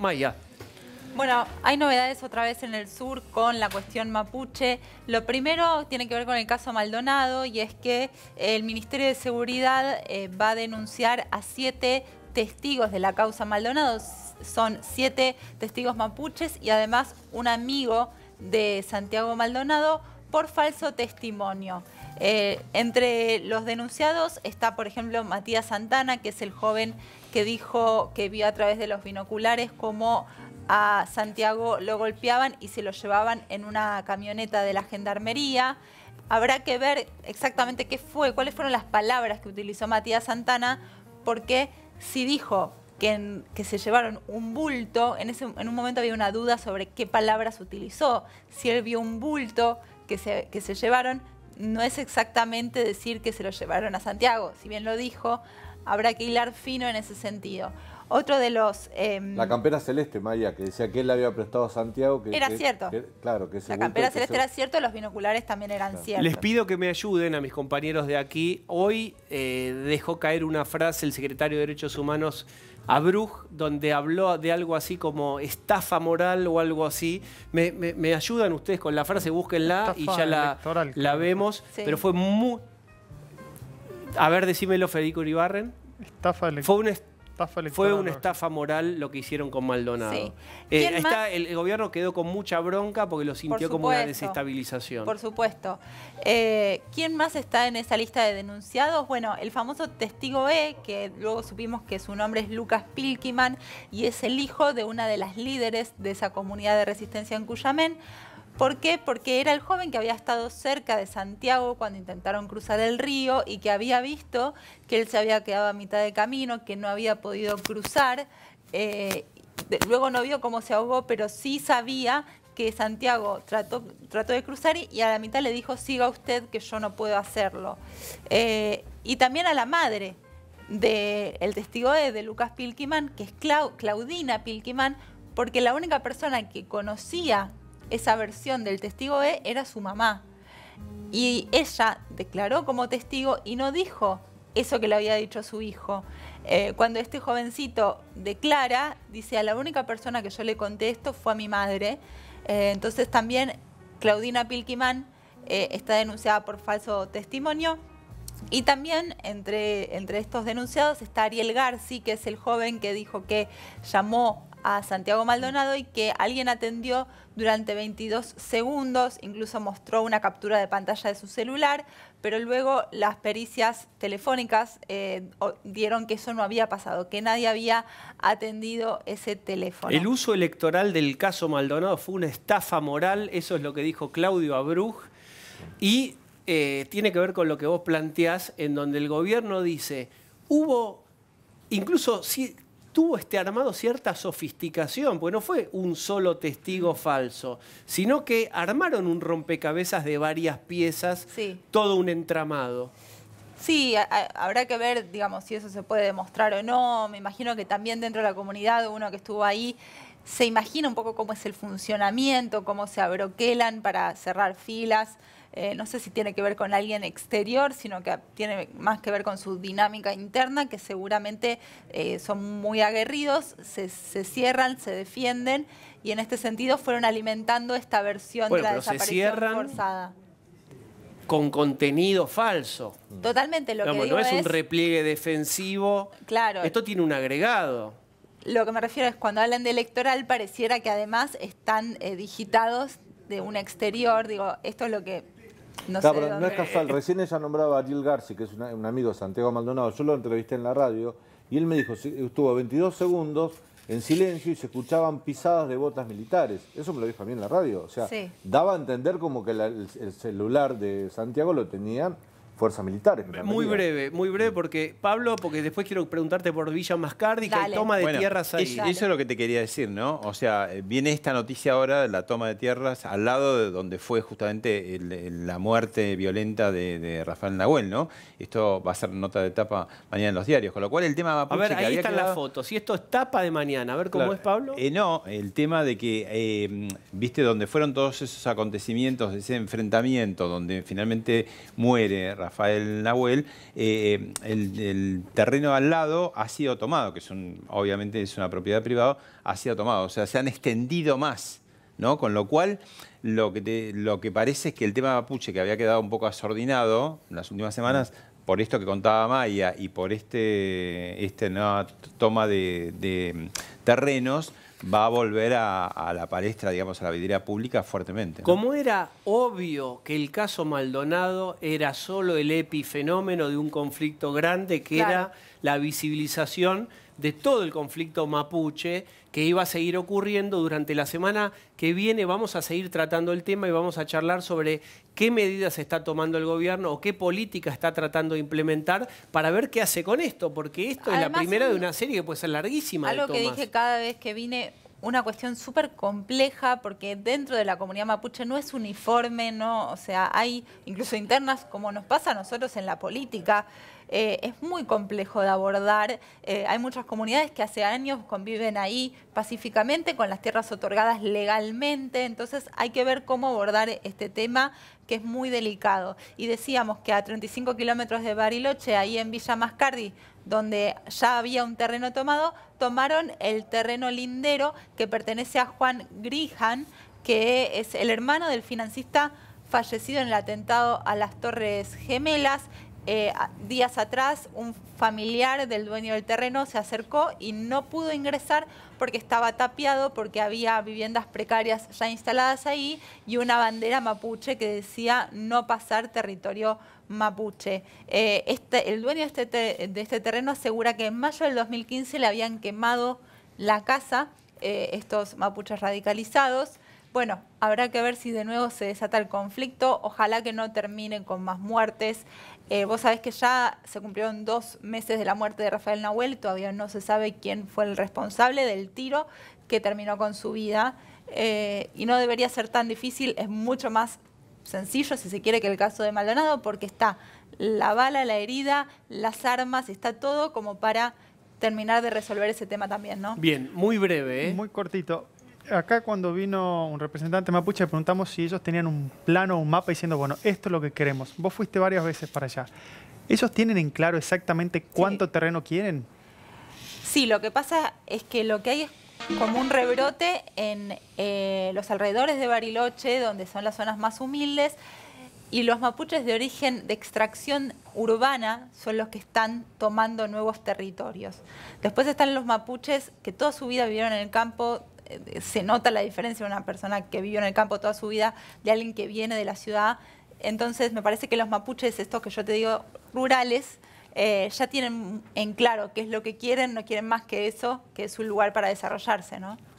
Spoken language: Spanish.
Maya. Bueno, hay novedades otra vez en el sur con la cuestión mapuche. Lo primero tiene que ver con el caso Maldonado y es que el Ministerio de Seguridad eh, va a denunciar a siete testigos de la causa Maldonado. Son siete testigos mapuches y además un amigo de Santiago Maldonado por falso testimonio. Eh, entre los denunciados está, por ejemplo, Matías Santana, que es el joven que dijo que vio a través de los binoculares cómo a Santiago lo golpeaban y se lo llevaban en una camioneta de la gendarmería. Habrá que ver exactamente qué fue, cuáles fueron las palabras que utilizó Matías Santana, porque si dijo que, que, se llevaron un bulto, en, ese, en un momento había una duda sobre qué palabras utilizó, si él vio un bulto que que se llevaron, no es exactamente decir que se lo llevaron a Santiago, si bien lo dijo, habrá que hilar fino en ese sentido. Otro de los... Em, la campera celeste, Maya, que decía que él la había prestado a Santiago. Que, era cierto. claro, que La campera celeste era cierto, los binoculares también eran cierto Les pido que me ayuden a mis compañeros de aquí. Hoy eh, dejó caer una frase el secretario de Derechos Humanos a donde habló de algo así como estafa moral o algo así. Me, ayudan ustedes con la frase, búsquenla y ya la, la vemos. Pero fue muy... A ver, decímelo, Federico Uribarren. Estafa electoral. Fue fue una estafa moral lo que hicieron con Maldonado. Eh, el, gobierno quedó con mucha bronca porque lo sintió como una desestabilización. Por supuesto. Eh, ¿Quién más está en esa lista de denunciados? Bueno, el famoso testigo E, que luego supimos que su nombre es Lucas Pilkiman y es el hijo de una de las líderes de esa comunidad de resistencia en Cuyamén. ¿Por qué? Porque era el joven que había estado cerca de Santiago cuando intentaron cruzar el río y que había visto que él se había quedado a mitad de camino, que no había podido cruzar. Eh, luego no vio cómo se ahogó, pero sí sabía que Santiago trató, de cruzar y, a la mitad le dijo, siga usted que yo no puedo hacerlo. Eh, y también a la madre del testigo de, Lucas Pilquimán, que es Claudina Pilquimán, porque la única persona que conocía esa versión del testigo B era su mamá. Y ella declaró como testigo y no dijo eso que le había dicho su hijo. Eh, cuando este jovencito declara, dice, a la única persona que yo le contesto fue a mi madre. Eh, entonces también Claudina Pilquimán eh, está denunciada por falso testimonio y también entre, entre estos denunciados está Ariel Garci, que es el joven que dijo que llamó a Santiago Maldonado y que alguien atendió durante 22 segundos, incluso mostró una captura de pantalla de su celular, pero luego las pericias telefónicas eh, dieron que eso no había pasado, que nadie había atendido ese teléfono. El uso electoral del caso Maldonado fue una estafa moral, eso es lo que dijo Claudio Abruj, y eh, tiene que ver con lo que vos planteás, en donde el gobierno dice, hubo, incluso si tuvo este armado cierta sofisticación, porque no fue un solo testigo falso, sino que armaron un rompecabezas de varias piezas, todo un entramado. Sí, habrá que ver, digamos, si eso se puede demostrar o no. Me imagino que también dentro de la comunidad, uno que estuvo ahí, se imagina un poco cómo es el funcionamiento, cómo se abroquelan para cerrar filas. Eh, no sé si tiene que ver con alguien exterior, sino que tiene más que ver con su dinámica interna, que seguramente eh, son muy aguerridos, se, cierran, se defienden y en este sentido fueron alimentando esta versión de la desaparición forzada. Con contenido falso. Totalmente lo que digo No es, es un repliegue defensivo. Claro. Esto tiene un agregado lo que me refiero es cuando hablan de electoral pareciera que además están eh, digitados de un exterior, digo, esto es lo que... No, pero no es casual, recién ella nombraba a Ariel Garci, que es un amigo de Santiago Maldonado, yo lo entrevisté en la radio y él me dijo, estuvo 22 segundos en silencio y se escuchaban pisadas de botas militares. Eso me lo dijo a mí en la radio. O sea, daba a entender como que el, el, celular de Santiago lo tenían fuerzas militares. Muy breve, muy breve, porque Pablo, porque después quiero preguntarte por Villa Mascardi, que toma de tierras ahí. Eso, es lo que te quería decir, ¿no? O sea, eh, viene esta noticia ahora, la toma de tierras, al lado de donde fue justamente la muerte violenta de, Rafael Nahuel, ¿no? Esto va a ser nota de tapa mañana en los diarios, con lo cual el tema va a... A ver, ahí están las fotos. Y esto es tapa de mañana, a ver cómo es, Pablo. Eh, no, el tema de que, eh, viste, donde fueron todos esos acontecimientos, ese enfrentamiento, donde finalmente muere Rafael Rafael Nahuel, eh, eh, el, terreno al lado ha sido tomado, que es obviamente es una propiedad privada, ha sido tomado. O sea, se han extendido más. ¿No? Con lo cual, lo que, lo que parece es que el tema mapuche, que había quedado un poco asordinado en las últimas semanas, por esto que contaba Maya y por este, esta nueva toma de terrenos, va a volver a, la palestra, digamos, a la vidriera pública fuertemente. Como era obvio que el caso Maldonado era solo el epifenómeno de un conflicto grande que era la visibilización de todo el conflicto mapuche que iba a seguir ocurriendo durante la semana que viene. Vamos a seguir tratando el tema y vamos a charlar sobre qué medidas está tomando el gobierno o qué política está tratando de implementar para ver qué hace con esto, porque esto es la primera de una serie que puede ser larguísima. Algo que dije cada vez que vine, una cuestión súper compleja porque dentro de la comunidad mapuche no es uniforme, no, o sea, hay incluso internas como nos pasa a nosotros en la política. Eh, es muy complejo de abordar. Eh, hay muchas comunidades que hace años conviven ahí pacíficamente con las tierras otorgadas legalmente, entonces hay que ver cómo abordar este tema que es muy delicado. Y decíamos que a 35 kilómetros de Bariloche, ahí en Villa Mascardi, donde ya había un terreno tomado, tomaron el terreno lindero que pertenece a Juan Grijan, que es el hermano del financista fallecido en el atentado a las Torres Gemelas. Eh, días atrás un familiar del dueño del terreno se acercó y no pudo ingresar porque estaba tapiado, porque había viviendas precarias ya instaladas ahí y una bandera mapuche que decía no pasar territorio mapuche. Eh, este, el dueño este de este, terreno asegura que en mayo del 2015 le habían quemado la casa eh, estos mapuches radicalizados. Bueno, habrá que ver si de nuevo se desata el conflicto. Ojalá que no termine con más muertes. Eh, vos sabés que ya se cumplieron dos meses de la muerte de Rafael Nahuel todavía no se sabe quién fue el responsable del tiro que terminó con su vida. Eh, y no debería ser tan difícil, es mucho más sencillo, si se quiere, que el caso de Maldonado, porque está la bala, la herida, las armas, está todo como para terminar de resolver ese tema también, ¿no? Bien, muy breve. ¿eh? Muy cortito acá cuando vino un representante mapuche, preguntamos si ellos tenían un plano, un mapa diciendo, bueno, esto es lo que queremos. Vos fuiste varias veces para allá. ¿Ellos tienen en claro exactamente cuánto terreno quieren? Sí, lo que pasa es que lo que hay es como un rebrote en eh, los alrededores de Bariloche, donde son las zonas más humildes, y los mapuches de origen de extracción urbana son los que están tomando nuevos territorios. Después están los mapuches que toda su vida vivieron en el campo, se nota la diferencia de una persona que vivió en el campo toda su vida de alguien que viene de la ciudad. Entonces me parece que los mapuches, estos que yo te digo rurales, eh, ya tienen en claro qué es lo que quieren, no quieren más que eso, que es un lugar para desarrollarse, ¿no?